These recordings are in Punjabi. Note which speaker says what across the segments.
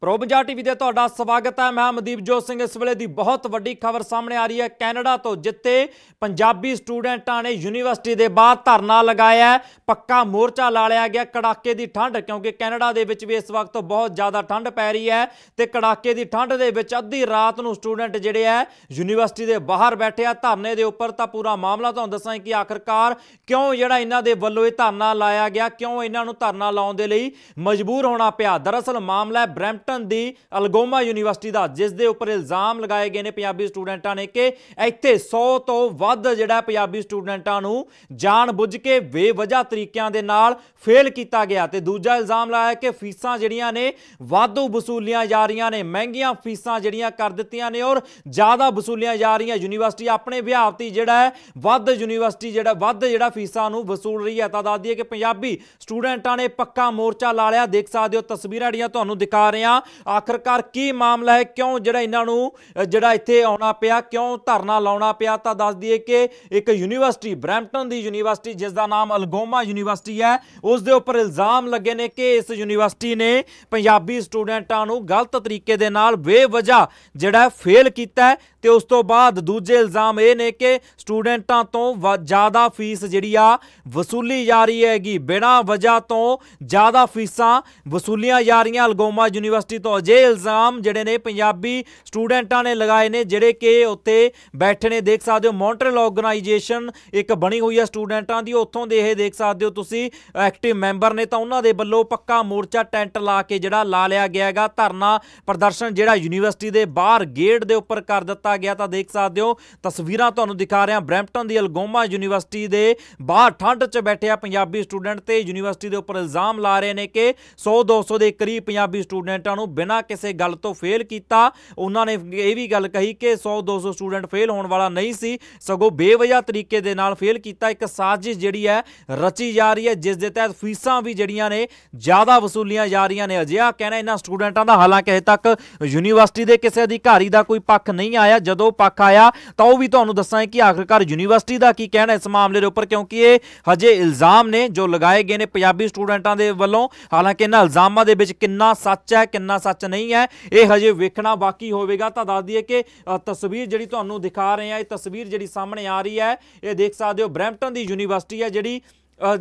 Speaker 1: ਪ੍ਰੋਬਜਾ ਟੀਵੀ ਦੇ ਤੁਹਾਡਾ ਸਵਾਗਤ ਹੈ ਮੈਂ ਮਦੀਪ ਜੋਤ ਸਿੰਘ ਇਸ ਵੇਲੇ ਦੀ ਬਹੁਤ ਵੱਡੀ ਖਬਰ ਸਾਹਮਣੇ ਆ ਰਹੀ ਹੈ ਕੈਨੇਡਾ ਤੋਂ ਜਿੱਤੇ ਪੰਜਾਬੀ ਸਟੂਡੈਂਟਾਂ ਨੇ ਯੂਨੀਵਰਸਿਟੀ ਦੇ ਬਾਹਰ ਧਰਨਾ ਲਗਾਇਆ ਪੱਕਾ ਮੋਰਚਾ ਲਾ ਲਿਆ ਗਿਆ ਕੜਾਕੇ ਦੀ ਠੰਡ ਕਿਉਂਕਿ ਕੈਨੇਡਾ ਦੇ ਵਿੱਚ ਵੀ ਇਸ ਵਕਤ ਬਹੁਤ ਜ਼ਿਆਦਾ ਠੰਡ ਪੈ ਰਹੀ ਹੈ ਤੇ ਕੜਾਕੇ ਦੀ ਠੰਡ ਦੇ ਵਿੱਚ ਅੱਧੀ ਰਾਤ ਨੂੰ ਸਟੂਡੈਂਟ ਜਿਹੜੇ ਆ ਯੂਨੀਵਰਸਿਟੀ ਦੇ ਬਾਹਰ ਬੈਠੇ ਆ ਧਰਨੇ ਦੇ ਉੱਪਰ ਤਾਂ ਪੂਰਾ ਮਾਮਲਾ ਤੁਹਾਨੂੰ ਦੱਸਾਂ ਕਿ ਆਖਰਕਾਰ ਕਿਉਂ ਜਿਹੜਾ ਇਹਨਾਂ ਦੇ ਵੱਲੋਂ ਇਹ ਧਰਨਾ ਲਾਇਆ ਗਿਆ ਕਿਉਂ ਇਹਨਾਂ ਨੂੰ ਧਰਨਾ ਲਾਉਣ ਦੇ ਲਈ ਮਜਬੂਰ ਹੋਣਾ ਪਿਆ ਦਰਅਸਲ ਮਾਮਲਾ ਹੈ ਬ੍ਰੈਂਪ ਕੈਂਪਟਨ ਦੀ ਅਲਗੋਮਾ ਯੂਨੀਵਰਸਿਟੀ ਦਾ ਜਿਸ ਦੇ ਉੱਪਰ ਇਲਜ਼ਾਮ ਲਗਾਏ ਗਏ ਨੇ ਪੰਜਾਬੀ ਸਟੂਡੈਂਟਾਂ ਨੇ ਕਿ ਇੱਥੇ 100 ਤੋਂ ਵੱਧ ਜਿਹੜਾ ਪੰਜਾਬੀ ਸਟੂਡੈਂਟਾਂ ਨੂੰ ਜਾਣ ਬੁੱਝ ਕੇ ਬੇਵਜ੍ਹਾ ਤਰੀਕਿਆਂ ਦੇ ਨਾਲ ਫੇਲ ਕੀਤਾ ਗਿਆ ਤੇ ਦੂਜਾ ਇਲਜ਼ਾਮ ਲਾਇਆ ਕਿ ਫੀਸਾਂ ਜਿਹੜੀਆਂ ਨੇ ਵਾਧੂ ਵਸੂਲੀਆਂ ਜਾ ਰਹੀਆਂ ਨੇ ਮਹਿੰਗੀਆਂ ਫੀਸਾਂ ਜਿਹੜੀਆਂ ਕਰ ਦਿੱਤੀਆਂ ਨੇ ਔਰ ਜ਼ਿਆਦਾ ਵਸੂਲੀਆਂ ਜਾ ਰਹੀਆਂ ਯੂਨੀਵਰਸਿਟੀ ਆਪਣੇ ਵਿਹਾਰਤੀ ਜਿਹੜਾ ਹੈ ਵੱਧ ਯੂਨੀਵਰਸਿਟੀ ਜਿਹੜਾ ਵੱਧ ਜਿਹੜਾ ਫੀਸਾਂ ਨੂੰ ਵਸੂਲ ਰਹੀ ਹੈ ਤਾਂ ਦੱਸ ਹੈ ਕਿ ਪੰਜਾਬੀ ਸਟੂਡੈਂਟਾਂ ਨੇ ਪੱਕਾ ਮੋਰਚਾ ਲਾ ਲਿਆ ਦੇਖ ਸਕਦੇ ਹੋ ਤਸਵੀਰਾਂ ਜਿਹੜੀਆਂ ਤੁਹਾਨੂੰ ਦਿਖਾ ਰਹੇ ਆ ਆ ਆਖਰਕਾਰ ਕੀ ਮਾਮਲਾ ਹੈ ਕਿਉਂ ਜਿਹੜਾ ਇਹਨਾਂ ਨੂੰ ਜਿਹੜਾ ਇੱਥੇ ਆਉਣਾ ਪਿਆ ਕਿਉਂ ਧਰਨਾ ਲਾਉਣਾ ਪਿਆ ਤਾਂ ਦੱਸ ਦਈਏ ਕਿ ਇੱਕ ਯੂਨੀਵਰਸਿਟੀ ਬ੍ਰੈਂਪਟਨ ਦੀ ਯੂਨੀਵਰਸਿਟੀ ਜਿਸ ਦਾ ਨਾਮ ਅਲਗੋਮਾ ਯੂਨੀਵਰਸਿਟੀ ਹੈ ਉਸ ਦੇ ਉੱਪਰ ਇਲਜ਼ਾਮ ਲੱਗੇ ਨੇ ਕਿ ਇਸ ਯੂਨੀਵਰਸਿਟੀ ਨੇ ਪੰਜਾਬੀ ਸਟੂਡੈਂਟਾਂ ਨੂੰ ਗਲਤ ਤਰੀਕੇ ਦੇ ਨਾਲ ਬੇਵਜ੍ਹਾ ਜਿਹੜਾ ਫੇਲ ਕੀਤਾ ਤੇ ਉਸ ਤੋਂ ਬਾਅਦ ਦੂਜੇ ਇਲਜ਼ਾਮ ਇਹ ਨੇ ਕਿ ਸਟੂਡੈਂਟਾਂ ਤੋਂ ਜ਼ਿਆਦਾ ਫੀਸ ਜਿਹੜੀ ਆ ਵਸੂਲੀ ਜਾ ਰਹੀ ਹੈਗੀ ਬਿਨਾਂ ਵਜ੍ਹਾ ਤੋਂ ਜ਼ਿਆਦਾ ਫੀਸਾਂ ਵਸੂਲੀਆਂ ਜਾ ਰਹੀਆਂ ਅਲਗੋਮਾ ਯੂਨੀਵਰਸਿਟੀ ਯੂਨੀਵਰਸਿਟੀ ਤੋਂ ਅਜੇ ਇਲਜ਼ਾਮ ਜਿਹੜੇ ਨੇ ਪੰਜਾਬੀ ਸਟੂਡੈਂਟਾਂ ਨੇ ਲਗਾਏ ਨੇ ਜਿਹੜੇ ਕਿ ਉੱਤੇ ਬੈਠੇ ਨੇ ਦੇਖ ਸਕਦੇ ਹੋ ਮੌਂਟਰਲ ਆਰਗੇਨਾਈਜੇਸ਼ਨ ਇੱਕ ਬਣੀ ਹੋਈ ਹੈ ਸਟੂਡੈਂਟਾਂ ਦੀ ਉੱਥੋਂ ਦੇ ਇਹ ਦੇਖ ਸਕਦੇ ਹੋ ਤੁਸੀਂ ਐਕਟਿਵ ਮੈਂਬਰ ਨੇ ਤਾਂ ਉਹਨਾਂ ਦੇ ਵੱਲੋਂ ਪੱਕਾ ਮੋਰਚਾ ਟੈਂਟ ਲਾ ਕੇ ਜਿਹੜਾ ਲਾ ਲਿਆ ਗਿਆ ਹੈਗਾ ਧਰਨਾ ਪ੍ਰਦਰਸ਼ਨ ਜਿਹੜਾ ਯੂਨੀਵਰਸਿਟੀ ਦੇ ਬਾਹਰ ਗੇਟ ਦੇ ਉੱਪਰ ਕਰ ਦਿੱਤਾ ਗਿਆ ਤਾਂ ਦੇਖ ਸਕਦੇ ਹੋ ਤਸਵੀਰਾਂ ਤੁਹਾਨੂੰ ਦਿਖਾ ਰਿਹਾ ਬ੍ਰੈਂਪਟਨ ਦੀ ਅਲਗੋਮਾ ਯੂਨੀਵਰਸਿਟੀ ਦੇ ਬਾਹਰ ਠੰਡ 'ਚ ਬੈਠੇ ਆ ਪੰਜਾਬੀ ਸਟੂਡੈਂਟ ਤੇ ਯੂਨੀਵਰਸਿਟੀ ਦੇ ਉੱਪਰ ਇਲਜ਼ਾਮ ਲਾ ਰਹੇ ਨੇ ਕਿ 100 200 ਦੇ ਕਰੀਬ ਪੰਜਾਬੀ ਸਟੂਡੈਂਟ ਸਟੂਡੈਂਟਾਂ ਨੂੰ ਬਿਨਾਂ ਕਿਸੇ ਗੱਲ ਤੋਂ ਫੇਲ ਕੀਤਾ ਉਹਨਾਂ ਨੇ ਇਹ ਵੀ ਗੱਲ ਕਹੀ ਕਿ 100 200 ਸਟੂਡੈਂਟ ਫੇਲ ਹੋਣ ਵਾਲਾ ਨਹੀਂ ਸੀ ਸਗੋਂ ਬੇਵਜ੍ਹਾ ਤਰੀਕੇ ਦੇ ਨਾਲ ਫੇਲ ਕੀਤਾ ਇੱਕ ਸਾਜ਼ਿਸ਼ ਜਿਹੜੀ ਹੈ ਰਚੀ ਜਾ ਰਹੀ ਹੈ ਜਿਸ ਦੇ ਤਹਿਤ ਫੀਸਾਂ ਵੀ ਜਿਹੜੀਆਂ ਨੇ ਜ਼ਿਆਦਾ ਵਸੂਲੀਆਂ ਜਾ ਰਹੀਆਂ ਨੇ ਅਜਿਹਾ ਕਹਿਣਾ ਇਹਨਾਂ ਸਟੂਡੈਂਟਾਂ ਦਾ ਹਾਲਾਂਕਿ ਹਜੇ ਤੱਕ ਯੂਨੀਵਰਸਿਟੀ ਦੇ ਕਿਸੇ ਅਧਿਕਾਰੀ ਦਾ ਕੋਈ ਪੱਖ ਨਹੀਂ ਆਇਆ ਜਦੋਂ ਪੱਖ ਆਇਆ ਤਾਂ ਉਹ ਵੀ ਤੁਹਾਨੂੰ ਦੱਸਾਂ ਕਿ ਆਖਰਕਾਰ ਯੂਨੀਵਰਸਿਟੀ ਦਾ ਕੀ ਕਹਿਣਾ ਇਸ ਮਾਮਲੇ ਦੇ ਉੱਪਰ ਕਿਉਂਕਿ ਇਹ ਹਜੇ ਇਲਜ਼ਾਮ ਨੇ ਜੋ ਲਗਾਏ ਗਏ ਨੇ ਪੰਜਾਬੀ ਸਟੂਡੈਂਟਾਂ ਦੇ ਵੱਲੋਂ ਹਾਲਾਂਕਿ ਇਹਨਾਂ ਇਲਜ਼ਾਮਾਂ ਦੇ ਵਿੱਚ ਕਿੰਨਾ ਸੱਚ ਹੈ ਕਿੰਨਾ ਇੰਨਾ ਸੱਚ ਨਹੀਂ ਹੈ ਇਹ ਹਜੇ ਵੇਖਣਾ ਬਾਕੀ ਹੋਵੇਗਾ ਤਾਂ ਦੱਸ ਦਈਏ ਕਿ ਤਸਵੀਰ ਜਿਹੜੀ ਤੁਹਾਨੂੰ ਦਿਖਾ ਰਹੇ ਆ ਇਹ ਤਸਵੀਰ ਜਿਹੜੀ ਸਾਹਮਣੇ ਆ ਰਹੀ ਹੈ ਇਹ ਦੇਖ ਸਕਦੇ ਹੋ ਬ੍ਰੈਂਪਟਨ ਦੀ ਯੂਨੀਵਰਸਿਟੀ ਹੈ ਜਿਹੜੀ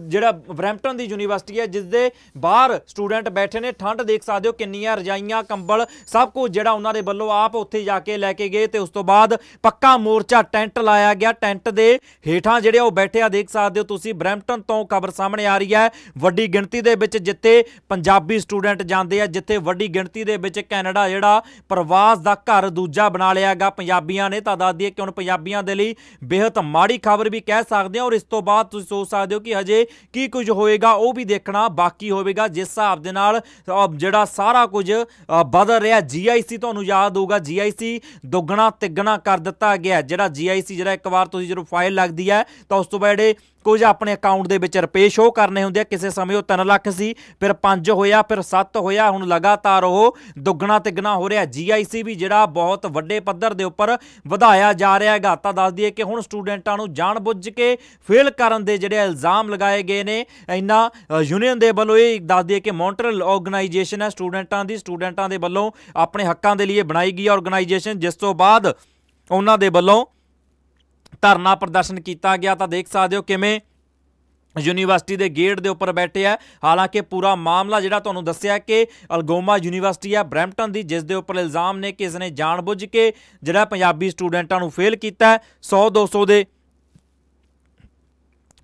Speaker 1: ਜਿਹੜਾ ਬ੍ਰੈਂਪਟਨ ਦੀ ਯੂਨੀਵਰਸਿਟੀ ਹੈ ਜਿਸ ਦੇ ਬਾਹਰ ਸਟੂਡੈਂਟ ਬੈਠੇ ਨੇ ਠੰਡ ਦੇਖ ਸਕਦੇ ਹੋ ਕਿੰਨੀਆਂ ਰਜਾਈਆਂ ਕੰਬਲ ਸਭ ਕੁਝ ਜਿਹੜਾ ਉਹਨਾਂ ਦੇ ਵੱਲੋਂ ਆਪ ਉੱਥੇ ਜਾ ਕੇ ਲੈ ਕੇ ਗਏ ਤੇ ਉਸ ਤੋਂ ਬਾਅਦ ਪੱਕਾ ਮੋਰਚਾ ਟੈਂਟ ਲਾਇਆ ਗਿਆ ਟੈਂਟ ਦੇ ਹੇਠਾਂ ਜਿਹੜੇ ਉਹ ਬੈਠੇ ਆ ਦੇਖ ਸਕਦੇ ਹੋ ਤੁਸੀਂ ਬ੍ਰੈਂਪਟਨ ਤੋਂ ਖਬਰ ਸਾਹਮਣੇ ਆ ਰਹੀ ਹੈ ਵੱਡੀ ਗਿਣਤੀ ਦੇ ਵਿੱਚ ਜਿੱਥੇ ਪੰਜਾਬੀ ਸਟੂਡੈਂਟ ਜਾਂਦੇ ਆ ਜਿੱਥੇ ਵੱਡੀ ਗਿਣਤੀ ਦੇ ਵਿੱਚ ਕੈਨੇਡਾ ਜਿਹੜਾ ਪ੍ਰਵਾਸ ਦਾ ਘਰ ਦੂਜਾ ਬਣਾ ਲਿਆਗਾ ਪੰਜਾਬੀਆਂ ਨੇ ਤਾਂ ਦੱਸ ਦਈਏ ਕਿ ਹੁਣ ਪੰਜਾਬੀਆਂ ਦੇ ਲਈ ਬਿਹਤ ਮਾੜੀ ਖਬਰ ਵੀ ਕਹਿ ਸਕਦੇ ਆ ਔਰ ਇਸ ਤੋਂ ਬਾਅਦ ਤੁਸੀਂ ਸੋਚ ਸਕਦੇ ਹੋ ਕਿ ਜੇ ਕੀ ਕੁਝ ਹੋਏਗਾ ਉਹ ਵੀ ਦੇਖਣਾ ਬਾਕੀ ਹੋਵੇਗਾ ਜਿਸ ਹਿਸਾਬ ਦੇ ਨਾਲ ਜਿਹੜਾ ਸਾਰਾ ਕੁਝ ਬਦਲ ਰਿਹਾ ਜੀਆਈਸੀ ਤੁਹਾਨੂੰ ਯਾਦ ਹੋਊਗਾ ਜੀਆਈਸੀ ਦੁੱਗਣਾ ਤਿੱਗਣਾ ਕਰ ਦਿੱਤਾ ਗਿਆ ਜਿਹੜਾ ਜੀਆਈਸੀ ਜਿਹੜਾ ਇੱਕ ਵਾਰ ਤੁਸੀਂ ਜਦੋਂ ਫਾਈਲ ਲੱਗਦੀ ਹੈ ਤਾਂ ਉਸ ਤੋਂ ਬਾਅਦ ਜਿਹੜੇ ਕੁਝ ਆਪਣੇ ਅਕਾਊਂਟ ਦੇ ਵਿੱਚ ਰੁਪਏ ਸ਼ੋ ਕਰਨੇ ਹੁੰਦੇ ਆ ਕਿਸੇ ਸਮੇਂ ਉਹ 3 ਲੱਖ ਸੀ ਫਿਰ 5 ਹੋਇਆ ਫਿਰ 7 ਹੋਇਆ ਹੁਣ ਲਗਾਤਾਰ ਉਹ ਦੁੱਗਣਾ ਤਿੱਗਣਾ ਹੋ ਰਿਹਾ ਜੀਆਈਸੀ ਵੀ ਜਿਹੜਾ ਬਹੁਤ ਵੱਡੇ ਪੱਧਰ ਦੇ ਉੱਪਰ ਵਧਾਇਆ ਜਾ ਰਿਹਾ ਹੈਗਾ ਤਾਂ ਦੱਸ ਦਈਏ ਕਿ ਹੁਣ ਸਟੂਡੈਂਟਾਂ ਨੂੰ ਜਾਣ ਬੁੱਝ ਕੇ ਫੇਲ ਕਰਨ ਦੇ ਜਿਹੜੇ ਇਲਜ਼ਾਮ ਲਗਾਏ ਗਏ ਨੇ ਇੰਨਾ ਯੂਨੀਅਨ ਦੇ ਵੱਲੋਂ ਇਹ ਦੱਸ ਦਈਏ ਕਿ ਮੌਂਟਰਲ ਆਰਗੇਨਾਈਜੇਸ਼ਨ ਹੈ ਸਟੂਡੈਂਟਾਂ ਦੀ ਸਟੂਡੈਂਟਾਂ ਦੇ ਵੱਲੋਂ ਆਪਣੇ ਹੱਕਾਂ ਦੇ ਲਈ ਬਣਾਈ ਗਈ ਆਰਗੇਨਾਈਜੇਸ਼ਨ ਜਿਸ ਤੋਂ ਬਾਅਦ ਉਹਨਾਂ ਦੇ ਵੱਲੋਂ ਧਰਨਾ ਪ੍ਰਦਰਸ਼ਨ ਕੀਤਾ ਗਿਆ ਤਾਂ ਦੇਖ ਸਕਦੇ ਹੋ ਕਿਵੇਂ ਯੂਨੀਵਰਸਿਟੀ ਦੇ ਗੇਟ ਦੇ ਉੱਪਰ ਬੈਠੇ ਆ ਹਾਲਾਂਕਿ ਪੂਰਾ ਮਾਮਲਾ ਜਿਹੜਾ ਤੁਹਾਨੂੰ ਦੱਸਿਆ ਕਿ ਅਲਗੋਮਾ ਯੂਨੀਵਰਸਿਟੀ ਆ ਬ੍ਰੈਂਪਟਨ ਦੀ ਜਿਸ ਦੇ ਉੱਪਰ ਇਲਜ਼ਾਮ ਨੇ ਕਿ ਇਸ ਨੇ ਜਾਣਬੁੱਝ ਕੇ ਜਿਹੜਾ ਪੰਜਾਬੀ ਸਟੂਡੈਂਟਾਂ ਨੂੰ ਫੇਲ ਕੀਤਾ 100 200 ਦੇ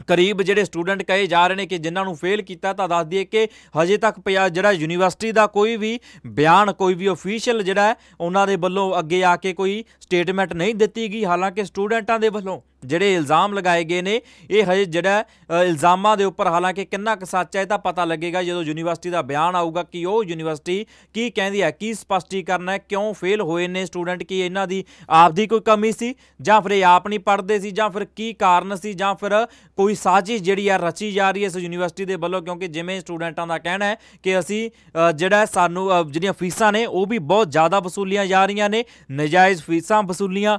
Speaker 1: ਕਰੀਬ ਜਿਹੜੇ ਸਟੂਡੈਂਟ ਕਹੇ ਜਾ ਰਹੇ ਨੇ ਕਿ ਜਿਨ੍ਹਾਂ ਨੂੰ ਫੇਲ ਕੀਤਾ ਤਾਂ ਦੱਸ ਦਈਏ ਕਿ ਹਜੇ ਤੱਕ ਜਿਹੜਾ ਯੂਨੀਵਰਸਿਟੀ ਦਾ ਕੋਈ ਵੀ ਬਿਆਨ ਕੋਈ ਵੀ ਅਫੀਸ਼ੀਅਲ ਜਿਹੜਾ ਹੈ ਉਹਨਾਂ ਦੇ ਵੱਲੋਂ ਅੱਗੇ ਆ ਕੇ ਕੋਈ ਸਟੇਟਮੈਂਟ ਨਹੀਂ ਦਿੱਤੀ ਗਈ ਹਾਲਾਂਕਿ ਸਟੂਡੈਂਟਾਂ ਦੇ ਵੱਲੋਂ ਜਿਹੜੇ ਇਲਜ਼ਾਮ ਲਗਾਏ ਗਏ ਨੇ ਇਹ ਹਜੇ ਜਿਹੜਾ ਇਲਜ਼ਾਮਾਂ ਦੇ ਉੱਪਰ ਹਾਲਾਂਕਿ ਕਿੰਨਾ ਕੁ ਸੱਚ ਹੈ ਤਾਂ ਪਤਾ ਲੱਗੇਗਾ ਜਦੋਂ ਯੂਨੀਵਰਸਿਟੀ ਦਾ ਬਿਆਨ ਆਊਗਾ ਕਿ ਉਹ ਯੂਨੀਵਰਸਿਟੀ ਕੀ ਕਹਿੰਦੀ ਹੈ ਕੀ ਸਪਸ਼ਟੀਕਰਨ ਹੈ ਕਿਉਂ ਫੇਲ ਹੋਏ ਨੇ ਸਟੂਡੈਂਟ ਕੀ ਇਹਨਾਂ ਦੀ ਆਪਦੀ ਕੋਈ ਕਮੀ ਸੀ ਜਾਂ ਫਿਰ ਇਹ ਆਪ ਨਹੀਂ ਪੜ੍ਹਦੇ ਸੀ ਜਾਂ ਫਿਰ ਕੀ ਕਾਰਨ ਸੀ ਜਾਂ ਫਿਰ ਕੋਈ ਸਾਜ਼ਿਸ਼ ਜਿਹੜੀ ਆ ਰਚੀ ਜਾ ਰਹੀ ਹੈ ਇਸ ਯੂਨੀਵਰਸਿਟੀ ਦੇ ਵੱਲੋਂ ਕਿਉਂਕਿ ਜਿਵੇਂ ਸਟੂਡੈਂਟਾਂ ਦਾ ਕਹਿਣਾ ਹੈ ਕਿ ਅਸੀਂ ਜਿਹੜਾ ਸਾਨੂੰ ਜਿਹੜੀਆਂ ਫੀਸਾਂ ਨੇ ਉਹ ਵੀ ਬਹੁਤ ਜ਼ਿਆਦਾ ਵਸੂਲੀਆਂ ਜਾ ਰਹੀਆਂ ਨੇ ਨਜਾਇਜ਼ ਫੀਸਾਂ ਵਸੂਲੀਆਂ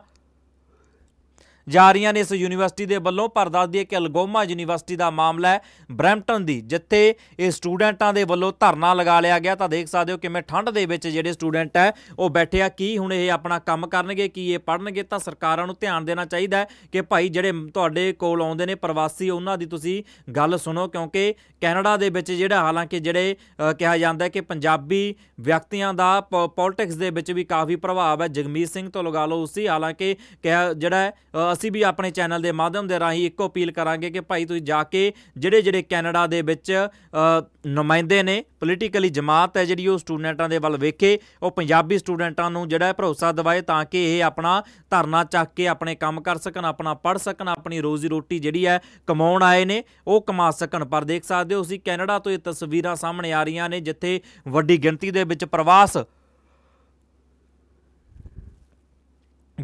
Speaker 1: ਜਾਰੀਆਂ ਨੇ ਇਸ ਯੂਨੀਵਰਸਿਟੀ ਦੇ ਵੱਲੋਂ ਪਰ ਦੱਸ ਦਈਏ ਕਿ ਅਲਗੋਮਾ ਯੂਨੀਵਰਸਿਟੀ ਦਾ ਮਾਮਲਾ ਹੈ ਬ੍ਰੈਂਪਟਨ ਦੀ ਜਿੱਥੇ ਇਹ ਸਟੂਡੈਂਟਾਂ ਦੇ ਵੱਲੋਂ ਧਰਨਾ ਲਗਾ ਲਿਆ ਗਿਆ ਤਾਂ ਦੇਖ ਸਕਦੇ ਹੋ ਕਿਵੇਂ ਠੰਡ ਦੇ ਵਿੱਚ ਜਿਹੜੇ ਸਟੂਡੈਂਟ ਹੈ ਉਹ ਬੈਠੇ ਆ ਕੀ ਹੁਣ ਇਹ ਆਪਣਾ ਕੰਮ ਕਰਨਗੇ ਕੀ ਇਹ ਪੜਨਗੇ ਤਾਂ ਸਰਕਾਰਾਂ ਨੂੰ ਧਿਆਨ ਦੇਣਾ ਚਾਹੀਦਾ ਹੈ ਕਿ ਭਾਈ ਜਿਹੜੇ ਤੁਹਾਡੇ ਕੋਲ ਆਉਂਦੇ ਨੇ ਪ੍ਰਵਾਸੀ ਉਹਨਾਂ ਦੀ ਤੁਸੀਂ ਗੱਲ ਸੁਣੋ ਕਿਉਂਕਿ ਕੈਨੇਡਾ ਦੇ ਵਿੱਚ ਜਿਹੜਾ ਹਾਲਾਂਕਿ ਜਿਹੜੇ ਕਿਹਾ ਜਾਂਦਾ ਹੈ ਕਿ ਪੰਜਾਬੀ ਵਿਅਕਤੀਆਂ ਦਾ ਪੋਲਿਟਿਕਸ ਦੇ ਵਿੱਚ ਵੀ ਕਾਫੀ ਪ੍ਰਭਾਵ ਹੈ ਜਗਮੀਤ ਸਿੰਘ ਤੋਂ ਲਗਾ ਲਓ ਉਸੇ ਹਾਲਾਂਕਿ ਕਿਹਾ ਜਿਹੜਾ ਅਸੀਂ ਵੀ ਆਪਣੇ ਚੈਨਲ ਦੇ ਮਾਧਿਅਮ ਦੇ ਰਾਹੀਂ ਇੱਕੋ ਅਪੀਲ ਕਰਾਂਗੇ ਕਿ ਭਾਈ ਤੁਸੀਂ ਜਾ ਕੇ ਜਿਹੜੇ ਜਿਹੜੇ ਕੈਨੇਡਾ ਦੇ ਵਿੱਚ ਨੁਮਾਇੰਦੇ ਨੇ ਪੋਲੀਟੀਕਲੀ ਜਮਾਤ ਹੈ ਜਿਹੜੀ ਉਹ ਸਟੂਡੈਂਟਾਂ ਦੇ ਵੱਲ ਵੇਖੇ ਉਹ ਪੰਜਾਬੀ ਸਟੂਡੈਂਟਾਂ ਨੂੰ ਜਿਹੜਾ ਭਰੋਸਾ ਦਿਵਾਏ ਤਾਂ ਕਿ ਇਹ ਆਪਣਾ ਧਰਨਾ ਚੱਕ ਕੇ ਆਪਣੇ ਕੰਮ ਕਰ ਸਕਣ ਆਪਣਾ ਪੜ ਸਕਣ ਆਪਣੀ ਰੋਜ਼ੀ ਰੋਟੀ ਜਿਹੜੀ ਹੈ ਕਮਾਉਣ ਆਏ ਨੇ ਉਹ ਕਮਾ ਸਕਣ ਪਰ ਦੇਖ ਸਕਦੇ ਹੋ ਅਸੀਂ ਕੈਨੇਡਾ ਤੋਂ ਇਹ ਤਸਵੀਰਾਂ ਸਾਹਮਣੇ ਆ ਰਹੀਆਂ ਨੇ ਜਿੱਥੇ ਵੱਡੀ ਗਿਣਤੀ ਦੇ ਵਿੱਚ ਪ੍ਰਵਾਸ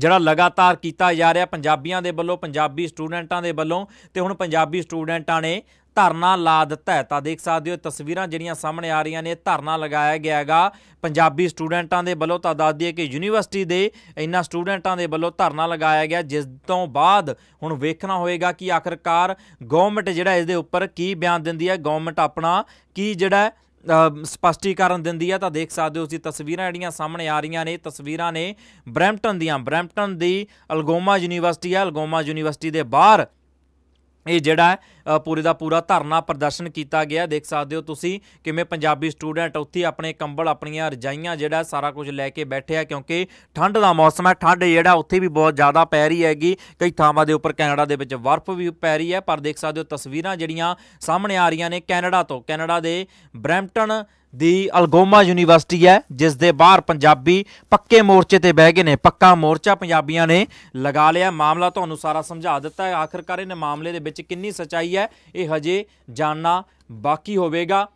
Speaker 1: ਜਿਹੜਾ ਲਗਾਤਾਰ ਕੀਤਾ ਜਾ ਰਿਹਾ ਪੰਜਾਬੀਆਂ ਦੇ ਵੱਲੋਂ ਪੰਜਾਬੀ ਸਟੂਡੈਂਟਾਂ ਦੇ ਵੱਲੋਂ ਤੇ ਹੁਣ ਪੰਜਾਬੀ ਸਟੂਡੈਂਟਾਂ ਨੇ ਧਰਨਾ ਲਾ ਦਿੱਤਾ ਹੈ ਤਾਂ ਦੇਖ ਸਕਦੇ ਹੋ ਤਸਵੀਰਾਂ ਜਿਹੜੀਆਂ ਸਾਹਮਣੇ ਆ ਰਹੀਆਂ ਨੇ ਧਰਨਾ ਲਗਾਇਆ ਗਿਆ ਹੈਗਾ ਪੰਜਾਬੀ ਸਟੂਡੈਂਟਾਂ ਦੇ ਵੱਲੋਂ ਤਾਂ ਦੱਸ ਦਈਏ ਕਿ ਯੂਨੀਵਰਸਿਟੀ ਦੇ ਇੰਨਾ ਸਟੂਡੈਂਟਾਂ ਦੇ ਵੱਲੋਂ ਧਰਨਾ ਲਗਾਇਆ ਗਿਆ ਜਿਸ ਤੋਂ ਬਾਅਦ ਹੁਣ ਵੇਖਣਾ ਹੋਏਗਾ ਕਿ ਆਖਰਕਾਰ ਗਵਰਨਮੈਂਟ ਜਿਹੜਾ ਇਸ ਦੇ ਉੱਪਰ ਕੀ ਬਿਆਨ ਦਿੰਦੀ ਹੈ ਗਵਰਨਮੈਂਟ ਆਪਣਾ ਕੀ ਜਿਹੜਾ ਸਪਸ਼ਟੀਕਰਨ ਦਿੰਦੀ ਆ ਤਾਂ ਦੇਖ ਸਕਦੇ ਹੋ ਉਸ ਦੀ ਤਸਵੀਰਾਂ ਜਿਹੜੀਆਂ ਸਾਹਮਣੇ ਆ ਰਹੀਆਂ ਨੇ ਤਸਵੀਰਾਂ ਨੇ ਬ੍ਰੈਂਪਟਨ ਦੀਆਂ ਬ੍ਰੈਂਪਟਨ ਦੀ ਅਲਗੋਮਾ ਯੂਨੀਵਰਸਿਟੀ ਆ ਅਲਗੋਮਾ ਯੂਨੀਵਰਸਿਟੀ ਦੇ ਬਾਹਰ ਇਹ ਜਿਹੜਾ ਪੂਰੇ ਦਾ ਪੂਰਾ ਧਰਨਾ ਪ੍ਰਦਰਸ਼ਨ ਕੀਤਾ ਗਿਆ ਦੇਖ ਸਕਦੇ ਹੋ ਤੁਸੀਂ ਕਿਵੇਂ ਪੰਜਾਬੀ ਸਟੂਡੈਂਟ ਉੱਥੇ ਆਪਣੇ ਕੰਬਲ ਆਪਣੀਆਂ ਰਜਾਈਆਂ ਜਿਹੜਾ ਸਾਰਾ ਕੁਝ ਲੈ ਕੇ ਬੈਠੇ ਆ ਕਿਉਂਕਿ ਠੰਡ ਦਾ ਮੌਸਮ ਹੈ ਠੰਡ ਜਿਹੜਾ ਉੱਥੇ ਵੀ ਬਹੁਤ ਜ਼ਿਆਦਾ ਪੈ ਰਹੀ ਹੈਗੀ ਕਈ ਥਾਵਾਂ ਦੇ ਉੱਪਰ ਕੈਨੇਡਾ ਦੇ ਵਿੱਚ ਬਰਫ਼ ਵੀ ਪੈ ਰਹੀ ਹੈ ਪਰ ਦੇਖ ਸਕਦੇ ਹੋ ਤਸਵੀਰਾਂ ਜਿਹੜੀਆਂ ਸਾਹਮਣੇ ਆ ਰਹੀਆਂ ਨੇ ਕੈਨੇਡਾ ਤੋਂ ਕੈਨੇਡਾ ਦੇ ਬ੍ਰੈਂਪਟਨ ਦੀ ਅਲਗੋਮਾ ਯੂਨੀਵਰਸਿਟੀ ਹੈ ਜਿਸ ਦੇ ਬਾਹਰ ਪੰਜਾਬੀ ਪੱਕੇ ਮੋਰਚੇ ਤੇ ਬਹਿ ਗਏ ਨੇ ਪੱਕਾ ਮੋਰਚਾ ਪੰਜਾਬੀਆਂ ਨੇ ਲਗਾ ਲਿਆ ਮਾਮਲਾ ਤੁਹਾਨੂੰ ਸਾਰਾ ਸਮਝਾ ਦਿੱਤਾ ਹੈ ਆਖਰਕਾਰ ਇਹਨੇ ਮਾਮਲੇ ਦੇ ਵਿੱਚ ਕਿੰਨੀ ਸਚਾਈ ਹੈ ਇਹ ਹਜੇ ਜਾਨਣਾ ਬਾਕੀ ਹੋਵੇਗਾ